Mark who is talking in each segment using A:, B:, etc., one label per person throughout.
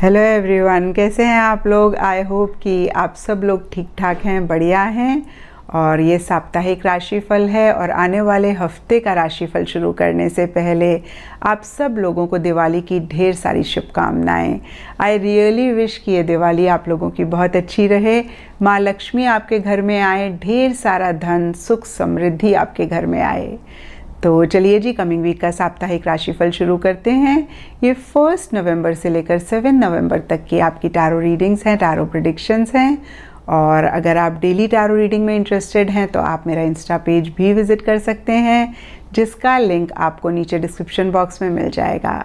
A: hello everyone कैसे हैं आप लोग आई होप कि आप सब लोग ठीक ठाक हैं बढ़िया हैं और ये साप्ताहिक राशिफल है और आने वाले हफ्ते का राशिफल शुरू करने से पहले आप सब लोगों को दिवाली की ढेर सारी शुभकामनाएं आई रियली विश कि ये दिवाली आप लोगों की बहुत अच्छी रहे माँ लक्ष्मी आपके घर में आए ढेर सारा धन सुख समृद्धि आपके घर में आए तो चलिए जी कमिंग वीक का साप्ताहिक राशिफल शुरू करते हैं ये फर्स्ट नवंबर से लेकर सेवन नवंबर तक की आपकी टारो रीडिंग्स हैं टारो प्रडिक्शंस हैं और अगर आप डेली टारो रीडिंग में इंटरेस्टेड हैं तो आप मेरा इंस्टा पेज भी विज़िट कर सकते हैं जिसका लिंक आपको नीचे डिस्क्रिप्शन बॉक्स में मिल जाएगा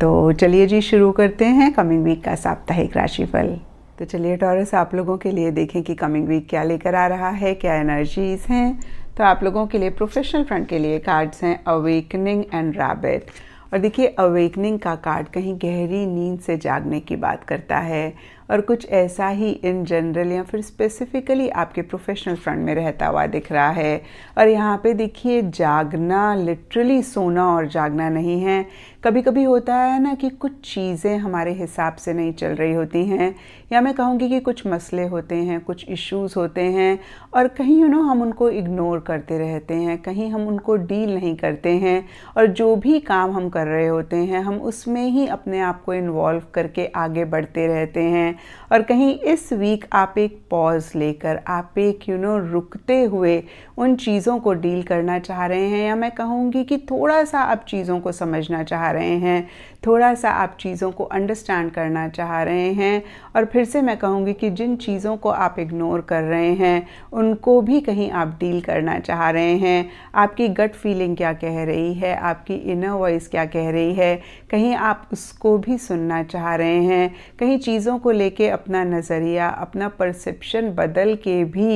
A: तो चलिए जी शुरू करते हैं कमिंग वीक का साप्ताहिक राशिफल तो चलिए टॉरस आप लोगों के लिए देखें कि कमिंग वीक क्या लेकर आ रहा है क्या एनर्जीज हैं तो आप लोगों के लिए प्रोफेशनल फ्रंट के लिए कार्ड्स हैं अवेकनिंग एंड रैबिट और देखिए अवेकनिंग का कार्ड कहीं गहरी नींद से जागने की बात करता है और कुछ ऐसा ही इन जनरल या फिर स्पेसिफिकली आपके प्रोफेशनल फ्रंट में रहता हुआ दिख रहा है और यहाँ पे देखिए जागना लिटरली सोना और जागना नहीं है कभी कभी होता है ना कि कुछ चीज़ें हमारे हिसाब से नहीं चल रही होती हैं या मैं कहूँगी कि कुछ मसले होते हैं कुछ इश्यूज़ होते हैं और कहीं यू नो हम उनको इग्नोर करते रहते हैं कहीं हम उनको डील नहीं करते हैं और जो भी काम हम कर रहे होते हैं हम उसमें ही अपने आप को इन्वॉल्व करके आगे बढ़ते रहते हैं और कहीं इस वीक आप एक पॉज लेकर आप एक यू नो रुकते हुए उन चीज़ों को डील करना चाह रहे हैं या मैं कहूँगी कि थोड़ा सा आप चीज़ों को समझना चाह रहे हैं थोड़ा सा आप चीज़ों को अंडरस्टैंड करना चाह रहे हैं और फिर से मैं कहूँगी कि जिन चीज़ों को आप इग्नोर कर रहे हैं उनको भी कहीं आप डील करना चाह रहे हैं आपकी गट फीलिंग क्या कह रही है आपकी इनर वॉइस क्या कह रही है कहीं आप उसको भी सुनना चाह रहे हैं कहीं चीज़ों को ले लेके अपना नज़रिया अपना परसेप्शन बदल के भी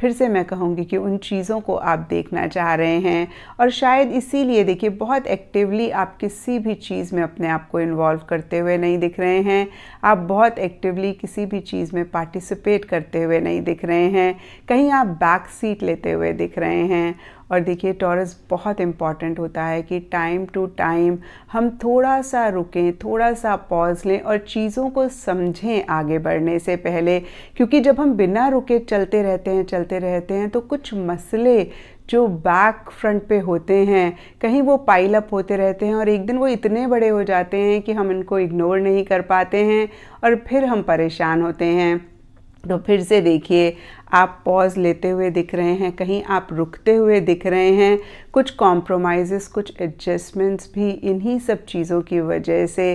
A: फिर से मैं कहूँगी कि उन चीज़ों को आप देखना चाह रहे हैं और शायद इसीलिए देखिए बहुत एक्टिवली आप किसी भी चीज़ में अपने आप को इन्वॉल्व करते हुए नहीं दिख रहे हैं आप बहुत एक्टिवली किसी भी चीज़ में पार्टिसिपेट करते हुए नहीं दिख रहे हैं कहीं आप बैक सीट लेते हुए दिख रहे हैं और देखिए टॉरस बहुत इम्पॉर्टेंट होता है कि टाइम टू टाइम हम थोड़ा सा रुकें थोड़ा सा पॉज लें और चीज़ों को समझें आगे बढ़ने से पहले क्योंकि जब हम बिना रुके चलते रहते हैं चलते चलते रहते हैं तो कुछ मसले जो बैक फ्रंट पे होते हैं कहीं वो पाइल अप होते रहते हैं और एक दिन वो इतने बड़े हो जाते हैं कि हम इनको इग्नोर नहीं कर पाते हैं और फिर हम परेशान होते हैं तो फिर से देखिए आप पॉज लेते हुए दिख रहे हैं कहीं आप रुकते हुए दिख रहे हैं कुछ कॉम्प्रोमाइज़ कुछ एडजस्टमेंट्स भी इन्हीं सब चीज़ों की वजह से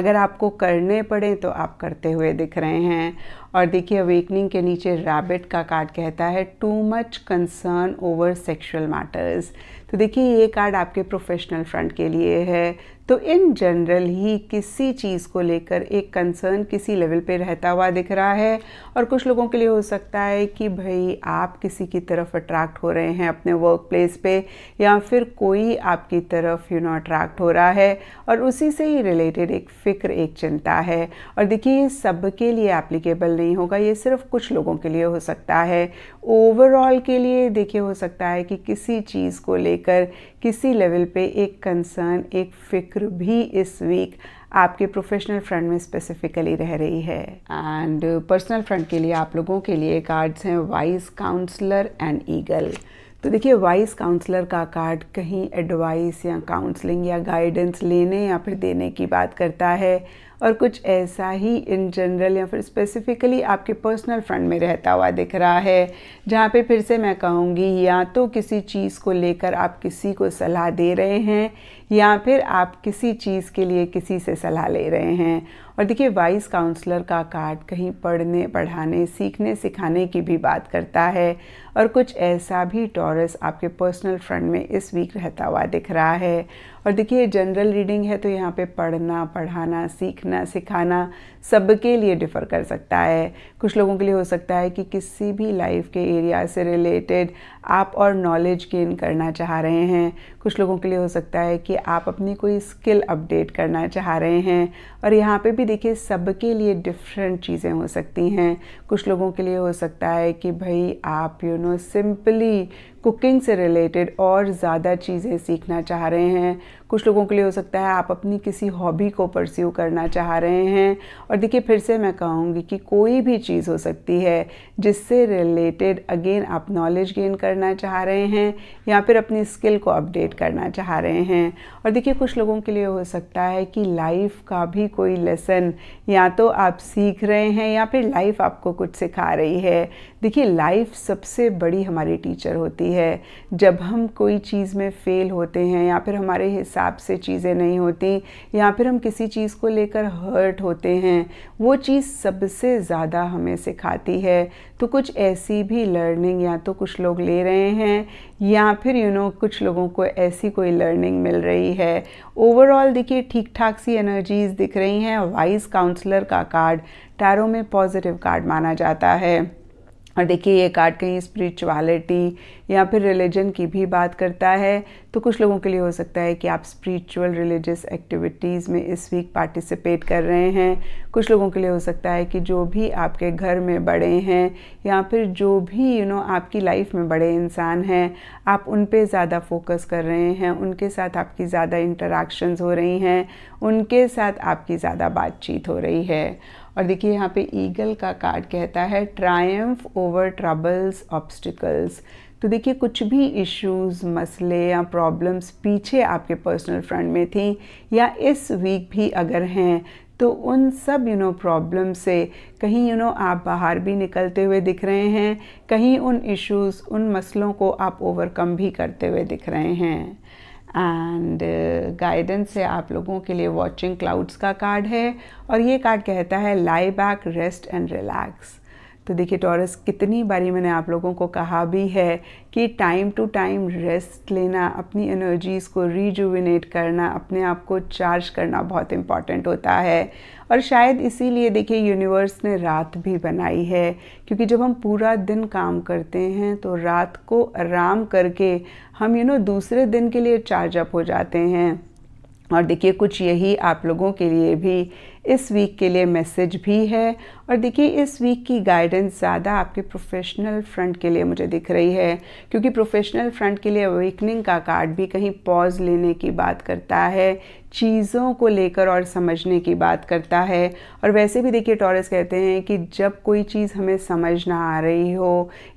A: अगर आपको करने पड़े तो आप करते हुए दिख रहे हैं और देखिए अवेकनिंग के नीचे रैबिट का कार्ड कहता है too much concern over sexual matters तो देखिए ये कार्ड आपके प्रोफेशनल फ्रंट के लिए है तो इन जनरल ही किसी चीज़ को लेकर एक कंसर्न किसी लेवल पे रहता हुआ दिख रहा है और कुछ लोगों के लिए हो सकता है कि भाई आप किसी की तरफ अट्रैक्ट हो रहे हैं अपने वर्क प्लेस पर या फिर कोई आपकी तरफ यू नो अट्रैक्ट हो रहा है और उसी से ही रिलेटेड एक फ़िक्र एक चिंता है और देखिए ये सब के लिए एप्लीकेबल नहीं नहीं होगा ये सिर्फ कुछ लोगों के लिए हो सकता है ओवरऑल के लिए देखिए हो सकता है कि किसी चीज़ को लेकर किसी लेवल पे एक कंसर्न एक फिक्र भी इस वीक आपके प्रोफेशनल फ्रंट में स्पेसिफिकली रह रही है एंड पर्सनल फ्रंट के लिए आप लोगों के लिए कार्ड्स हैं वाइस काउंसलर एंड ईगल तो देखिए वाइस काउंसलर का कार्ड कहीं एडवाइस या काउंसलिंग या गाइडेंस लेने या फिर देने की बात करता है और कुछ ऐसा ही इन जनरल या फिर स्पेसिफ़िकली आपके पर्सनल फ्रंट में रहता हुआ दिख रहा है जहाँ पे फिर से मैं कहूँगी या तो किसी चीज़ को लेकर आप किसी को सलाह दे रहे हैं या फिर आप किसी चीज़ के लिए किसी से सलाह ले रहे हैं और देखिए वाइस काउंसलर का कार्ड कहीं पढ़ने पढ़ाने सीखने सिखाने की भी बात करता है और कुछ ऐसा भी टॉरस आपके पर्सनल फ्रंट में इस वीक रहता हुआ दिख रहा है और देखिए जनरल रीडिंग है तो यहाँ पे पढ़ना पढ़ाना सीखना सिखाना सबके लिए डिफ़र कर सकता है कुछ लोगों के लिए हो सकता है कि किसी भी लाइफ के एरिया से रिलेटेड आप और नॉलेज गेन करना चाह रहे हैं कुछ लोगों के लिए हो सकता है कि आप अपनी कोई स्किल अपडेट करना चाह रहे हैं और यहाँ पे भी देखिए सबके लिए डिफरेंट चीज़ें हो सकती हैं कुछ लोगों के लिए हो सकता है कि भाई आप यू नो सिंपली कुकिंग से रिलेटेड और ज़्यादा चीज़ें सीखना चाह रहे हैं कुछ लोगों के लिए हो सकता है आप अपनी किसी हॉबी को परस्यू करना चाह रहे हैं और देखिए फिर से मैं कहूँगी कि कोई भी चीज़ हो सकती है जिससे रिलेटेड अगेन आप नॉलेज गेन कर करना चाह रहे हैं या फिर अपनी स्किल को अपडेट करना चाह रहे हैं और देखिए कुछ लोगों के लिए हो सकता है कि लाइफ का भी कोई लेसन या तो आप सीख रहे हैं या फिर लाइफ आपको कुछ सिखा रही है देखिए लाइफ सबसे बड़ी हमारी टीचर होती है जब हम कोई चीज़ में फ़ेल होते हैं या फिर हमारे हिसाब से चीज़ें नहीं होती या फिर हम किसी चीज़ को लेकर हर्ट होते हैं वो चीज़ सबसे ज़्यादा हमें सिखाती है तो कुछ ऐसी भी लर्निंग या तो कुछ लोग ले रहे हैं या फिर यू you नो know, कुछ लोगों को ऐसी कोई लर्निंग मिल रही है ओवरऑल देखिए ठीक ठाक सी एनर्जीज दिख रही हैं वाइज काउंसलर का कार्ड टैरो में पॉजिटिव कार्ड माना जाता है और देखिए ये कार्ड कहीं स्पिरिचुअलिटी या फिर रिलीजन की भी बात करता है तो कुछ लोगों के लिए हो सकता है कि आप स्पिरिचुअल रिलीजियस एक्टिविटीज़ में इस वीक पार्टिसिपेट कर रहे हैं कुछ लोगों के लिए हो सकता है कि जो भी आपके घर में बड़े हैं या फिर जो भी यू you नो know, आपकी लाइफ में बड़े इंसान हैं आप उन पर ज़्यादा फोकस कर रहे हैं उनके साथ आपकी ज़्यादा इंटरेक्शन हो रही हैं उनके साथ आपकी ज़्यादा बातचीत हो रही है और देखिए यहाँ पे ईगल का कार्ड कहता है ट्रायम्फ ओवर ट्रबल्स ऑब्स्टिकल्स तो देखिए कुछ भी इश्यूज मसले या प्रॉब्लम्स पीछे आपके पर्सनल फ्रंट में थी या इस वीक भी अगर हैं तो उन सब यू नो प्रॉब्लम से कहीं यू you नो know, आप बाहर भी निकलते हुए दिख रहे हैं कहीं उन इश्यूज़ उन मसलों को आप ओवरकम भी करते हुए दिख रहे हैं एंड गाइडेंस uh, से आप लोगों के लिए वॉचिंग क्लाउड्स का कार्ड है और ये कार्ड कहता है lie back rest and relax तो देखिए टॉरस कितनी बारी मैंने आप लोगों को कहा भी है कि टाइम टू टाइम रेस्ट लेना अपनी एनर्जीज़ को रिजुविनेट करना अपने आप को चार्ज करना बहुत इम्पॉर्टेंट होता है और शायद इसीलिए देखिए यूनिवर्स ने रात भी बनाई है क्योंकि जब हम पूरा दिन काम करते हैं तो रात को आराम करके हम यू you नो know, दूसरे दिन के लिए चार्ज अप हो जाते हैं और देखिए कुछ यही आप लोगों के लिए भी इस वीक के लिए मैसेज भी है और देखिए इस वीक की गाइडेंस ज़्यादा आपके प्रोफेशनल फ्रंट के लिए मुझे दिख रही है क्योंकि प्रोफेशनल फ्रंट के लिए अवेकनिंग का कार्ड भी कहीं पॉज लेने की बात करता है चीज़ों को लेकर और समझने की बात करता है और वैसे भी देखिए टॉरस कहते हैं कि जब कोई चीज़ हमें समझ ना आ रही हो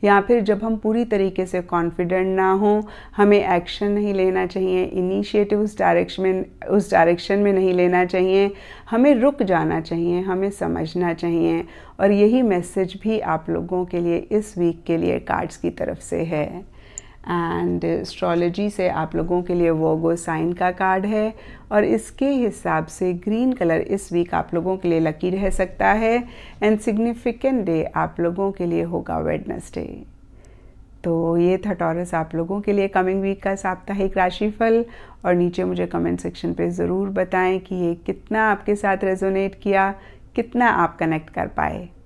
A: या फिर जब हम पूरी तरीके से कॉन्फिडेंट ना हो हमें एक्शन नहीं लेना चाहिए इनिशिएटिव उस डायरेक्शन में उस डायरेक्शन में नहीं लेना चाहिए हमें रुक जाना चाहिए हमें समझना चाहिए और यही मैसेज भी आप लोगों के लिए इस वीक के लिए कार्ड्स की तरफ से है एंड एस्ट्रोलॉजी से आप लोगों के लिए वर्गो साइन का कार्ड है और इसके हिसाब से ग्रीन कलर इस वीक आप लोगों के लिए लकी रह सकता है एंड सिग्निफिकेंट डे आप लोगों के लिए होगा वेडनेसडे तो ये था टॉरस आप लोगों के लिए कमिंग वीक का साप्ताहिक राशिफल और नीचे मुझे कमेंट सेक्शन पे ज़रूर बताएं कि ये कितना आपके साथ रेजोनेट किया कितना आप कनेक्ट कर पाए